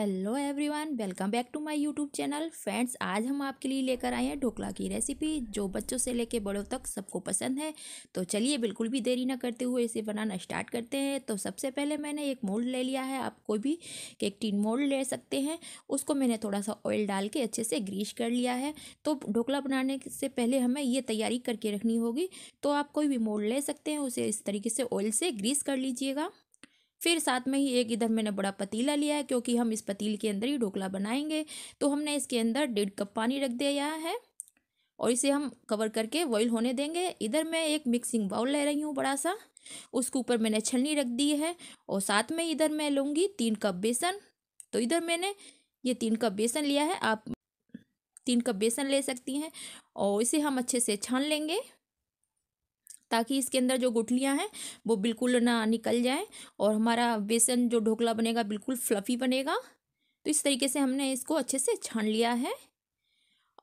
hello everyone welcome back to my YouTube channel friends आज हम आपके लिए लेकर आए हैं ढोकला की रेसिपी जो बच्चों से लेकर बड़ों तक सबको पसंद है तो चलिए बिल्कुल भी देरी ना करते हुए इसे बनाना स्टार्ट करते हैं तो सबसे पहले मैंने एक मोल्ड ले लिया है आप कोई भी केक टीन मोल्ड ले सकते हैं उसको मैंने थोड़ा सा ऑयल डाल के अच्छे से ग्रीस कर लिया है तो ढोकला बनाने से पहले हमें ये तैयारी करके रखनी होगी तो आप कोई भी मोल्ड ले सकते हैं उसे इस तरीके से ऑयल से ग्रीस कर लीजिएगा फिर साथ में ही एक इधर मैंने बड़ा पतीला लिया है क्योंकि हम इस पतील के अंदर ही ढोकला बनाएंगे तो हमने इसके अंदर डेढ़ कप पानी रख दिया है और इसे हम कवर करके बॉइल होने देंगे इधर मैं एक मिक्सिंग बाउल ले रही हूँ बड़ा सा उसके ऊपर मैंने छलनी रख दी है और साथ में इधर मैं लूँगी तीन कप बेसन तो इधर मैंने ये तीन कप बेसन लिया है आप तीन कप बेसन ले सकती हैं और इसे हम अच्छे से छान लेंगे ताकि इसके अंदर जो गुठलियाँ हैं वो बिल्कुल ना निकल जाए और हमारा बेसन जो ढोकला बनेगा बिल्कुल फ्लफ़ी बनेगा तो इस तरीके से हमने इसको अच्छे से छान लिया है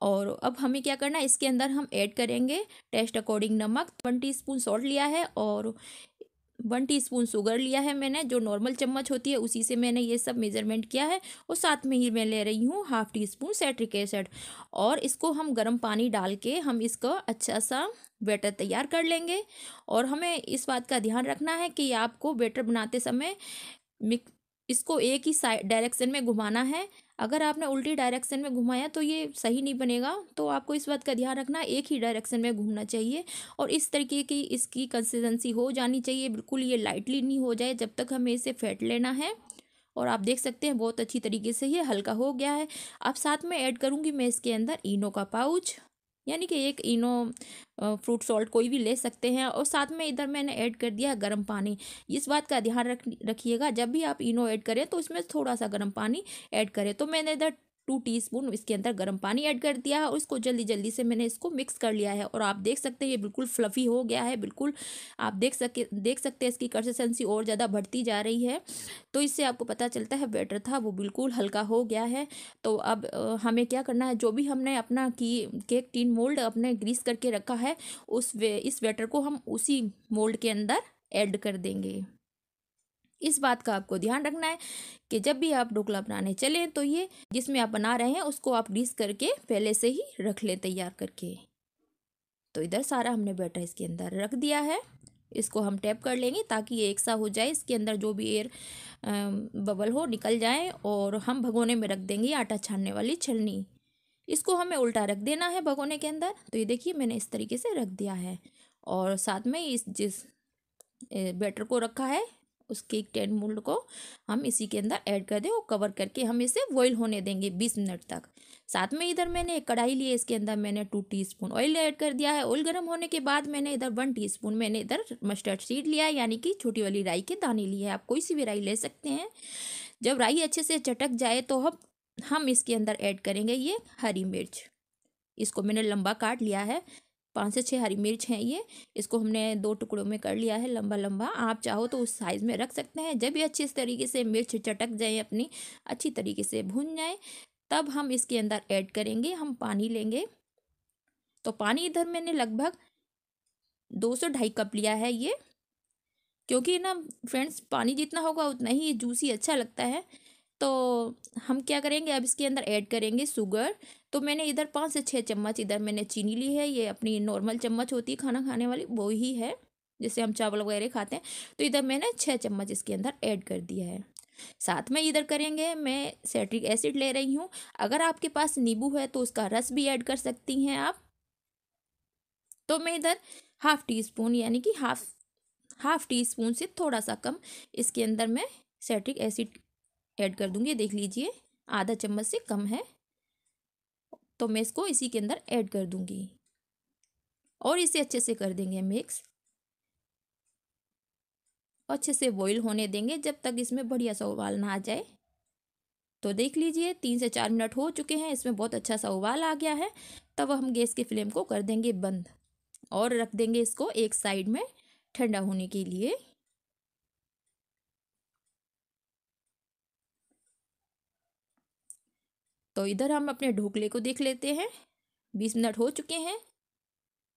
और अब हमें क्या करना है इसके अंदर हम ऐड करेंगे टेस्ट अकॉर्डिंग नमक वन टी स्पून सॉल्ट लिया है और वन टीस्पून शुगर लिया है मैंने जो नॉर्मल चम्मच होती है उसी से मैंने ये सब मेजरमेंट किया है और साथ में ही मैं ले रही हूँ half teaspoon citric acid और इसको हम गर्म पानी डाल के हम इसका अच्छा सा बैटर तैयार कर लेंगे और हमें इस बात का ध्यान रखना है कि आपको बैटर बनाते समय इसको एक ही साइड डायरेक्शन में घुमाना है अगर आपने उल्टी डायरेक्शन में घुमाया तो ये सही नहीं बनेगा तो आपको इस बात का ध्यान रखना एक ही डायरेक्शन में घूमना चाहिए और इस तरीके की इसकी कंसिस्टेंसी हो जानी चाहिए बिल्कुल ये लाइटली नहीं हो जाए जब तक हमें इसे फेंट लेना है और आप देख सकते हैं बहुत अच्छी तरीके से ये हल्का हो गया है अब साथ में ऐड करूँगी मैं इसके अंदर इनो का पाउच यानी कि एक इनो फ्रूट सॉल्ट कोई भी ले सकते हैं और साथ में इधर मैंने ऐड कर दिया है गर्म पानी इस बात का ध्यान रख रखिएगा जब भी आप इनो ऐड करें तो इसमें थोड़ा सा गर्म पानी ऐड करें तो मैंने इधर टू टीस्पून इसके अंदर गर्म पानी ऐड कर दिया है और इसको जल्दी जल्दी से मैंने इसको मिक्स कर लिया है और आप देख सकते हैं ये बिल्कुल फ्लफ़ी हो गया है बिल्कुल आप देख सके देख सकते हैं इसकी कंसिस्टेंसी और ज़्यादा बढ़ती जा रही है तो इससे आपको पता चलता है बैटर था वो बिल्कुल हल्का हो गया है तो अब हमें क्या करना है जो भी हमने अपना की केक टीन मोल्ड अपने ग्रीस करके रखा है उस वे, इस बैटर को हम उसी मोल्ड के अंदर ऐड कर देंगे इस बात का आपको ध्यान रखना है कि जब भी आप ढोकला बनाने चलें तो ये जिसमें आप बना रहे हैं उसको आप ग्रीस करके पहले से ही रख लें तैयार करके तो इधर सारा हमने बैटर इसके अंदर रख दिया है इसको हम टैप कर लेंगे ताकि ये एक सा हो जाए इसके अंदर जो भी एयर बबल हो निकल जाए और हम भगोने में रख देंगे आटा छानने वाली छलनी इसको हमें उल्टा रख देना है भगोने के अंदर तो ये देखिए मैंने इस तरीके से रख दिया है और साथ में इस जिस बैटर को रखा है उस केक टेन मोल्ड को हम इसी के अंदर ऐड कर दें और कवर करके हम इसे बॉयल होने देंगे बीस मिनट तक साथ में इधर मैंने एक कढ़ाई ली है इसके अंदर मैंने टू टीस्पून ऑयल ऐड कर दिया है ऑयल गर्म होने के बाद मैंने इधर वन टीस्पून मैंने इधर मस्टर्ड सीड लिया है यानी कि छोटी वाली राई के दाने लिए हैं आप कोई सी भी राई ले सकते हैं जब राई अच्छे से चटक जाए तो हम हम इसके अंदर ऐड करेंगे ये हरी मिर्च इसको मैंने लंबा काट लिया है पाँच से छः हरी मिर्च हैं ये इसको हमने दो टुकड़ों में कर लिया है लंबा लंबा आप चाहो तो उस साइज़ में रख सकते हैं जब भी अच्छे तरीके से मिर्च चटक जाए अपनी अच्छी तरीके से भून जाए तब हम इसके अंदर ऐड करेंगे हम पानी लेंगे तो पानी इधर मैंने लगभग दो सौ ढाई कप लिया है ये क्योंकि ना फ्रेंड्स पानी जितना होगा उतना ही ये जूसी अच्छा लगता है तो हम क्या करेंगे अब इसके अंदर ऐड करेंगे शुगर तो मैंने इधर पाँच से छः चम्मच इधर मैंने चीनी ली है ये अपनी नॉर्मल चम्मच होती है खाना खाने वाली वो ही है जैसे हम चावल वगैरह खाते हैं तो इधर मैंने छः चम्मच इसके अंदर ऐड कर दिया है साथ में इधर करेंगे मैं सेट्रिक एसिड ले रही हूँ अगर आपके पास नींबू है तो उसका रस भी ऐड कर सकती हैं आप तो मैं इधर हाफ़ टी स्पून यानी कि हाफ हाफ़ टी स्पून से थोड़ा सा कम इसके अंदर मैं सेट्रिक एसिड ऐड कर दूँगी देख लीजिए आधा चम्मच से कम है तो मैं इसको इसी के अंदर ऐड कर दूंगी और इसे अच्छे से कर देंगे मिक्स अच्छे से बॉईल होने देंगे जब तक इसमें बढ़िया सा उबाल ना आ जाए तो देख लीजिए तीन से चार मिनट हो चुके हैं इसमें बहुत अच्छा सा उबाल आ गया है तब हम गैस की फ्लेम को कर देंगे बंद और रख देंगे इसको एक साइड में ठंडा होने के लिए तो इधर हम अपने ढोकले को देख लेते हैं बीस मिनट हो चुके हैं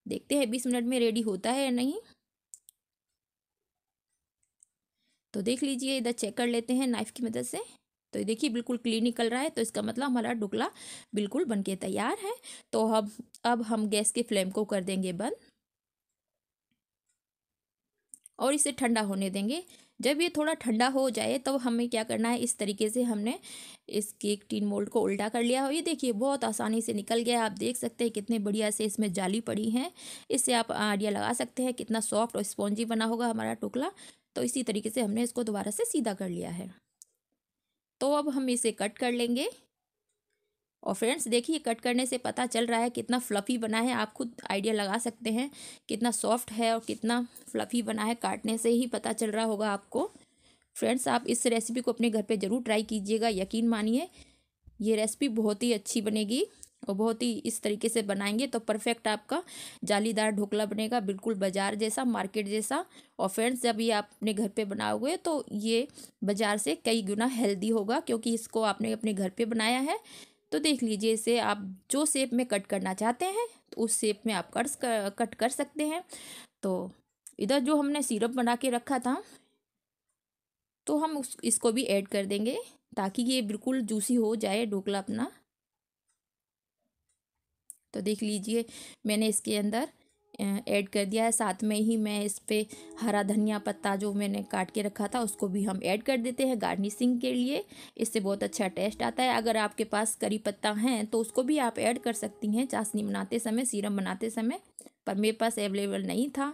देखते हैं बीस मिनट में रेडी होता है या नहीं तो देख लीजिए इधर चेक कर लेते हैं नाइफ़ की मदद से तो ये देखिए बिल्कुल क्लीन निकल रहा है तो इसका मतलब हमारा ढोकला बिल्कुल बनके तैयार है तो अब अब हम गैस के फ्लेम को कर देंगे बंद और इसे ठंडा होने देंगे जब ये थोड़ा ठंडा हो जाए तब तो हमें क्या करना है इस तरीके से हमने इस केक टीन मोल्ड को उल्टा कर लिया हो ये देखिए बहुत आसानी से निकल गया आप देख सकते हैं कितने बढ़िया से इसमें जाली पड़ी हैं इससे आप आइडिया लगा सकते हैं कितना सॉफ्ट और स्पॉन्जी बना होगा हमारा टुकला तो इसी तरीके से हमने इसको दोबारा से सीधा कर लिया है तो अब हम इसे कट कर लेंगे और फ्रेंड्स देखिए कट करने से पता चल रहा है कितना फ्लफ़ी बना है आप खुद आइडिया लगा सकते हैं कितना सॉफ्ट है और कितना फ्लफ़ी बना है काटने से ही पता चल रहा होगा आपको फ्रेंड्स आप इस रेसिपी को अपने घर पे ज़रूर ट्राई कीजिएगा यकीन मानिए ये रेसिपी बहुत ही अच्छी बनेगी और बहुत ही इस तरीके से बनाएंगे तो परफेक्ट आपका जालीदार ढोकला बनेगा बिल्कुल बाज़ार जैसा मार्केट जैसा और फ्रेंड्स जब ये आप अपने घर पे बनाओगे तो ये बाज़ार से कई गुना हेल्दी होगा क्योंकि इसको आपने अपने घर पे बनाया है तो देख लीजिए इसे आप जो शेप में कट करना चाहते हैं तो उस शेप में आप कट कट कर सकते हैं तो इधर जो हमने सिरप बना के रखा था तो हम उस इसको भी ऐड कर देंगे ताकि ये बिल्कुल जूसी हो जाए ढोकला अपना तो देख लीजिए मैंने इसके अंदर ऐड कर दिया है साथ में ही मैं इस पर हरा धनिया पत्ता जो मैंने काट के रखा था उसको भी हम ऐड कर देते हैं गार्निशिंग के लिए इससे बहुत अच्छा टेस्ट आता है अगर आपके पास करी पत्ता हैं तो उसको भी आप ऐड कर सकती हैं चाशनी बनाते समय सीरम बनाते समय पर मेरे पास अवेलेबल नहीं था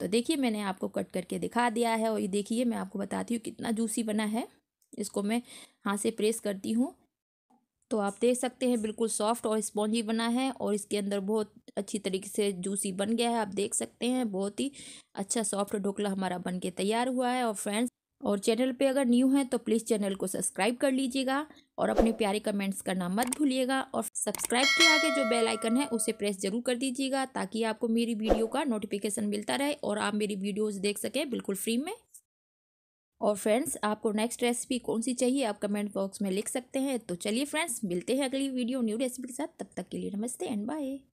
तो देखिए मैंने आपको कट करके दिखा दिया है और ये देखिए मैं आपको बताती हूँ कितना जूसी बना है इसको मैं हाथ से प्रेस करती हूँ तो आप देख सकते हैं बिल्कुल सॉफ्ट और स्पॉन्जी बना है और इसके अंदर बहुत अच्छी तरीके से जूसी बन गया है आप देख सकते हैं बहुत ही अच्छा सॉफ्ट ढोकला हमारा बन के तैयार हुआ है और फ्रेंड्स और चैनल पे अगर न्यू है तो प्लीज़ चैनल को सब्सक्राइब कर लीजिएगा और अपने प्यारे कमेंट्स करना मत भूलिएगा और सब्सक्राइब के आगे जो बेल आइकन है उसे प्रेस जरूर कर दीजिएगा ताकि आपको मेरी वीडियो का नोटिफिकेशन मिलता रहे और आप मेरी वीडियोस देख सकें बिल्कुल फ्री में और फ्रेंड्स आपको नेक्स्ट रेसिपी कौन सी चाहिए आप कमेंट बॉक्स में लिख सकते हैं तो चलिए फ्रेंड्स मिलते हैं अगली वीडियो न्यू रेसिपी के साथ तब तक के लिए नमस्ते एंड बाय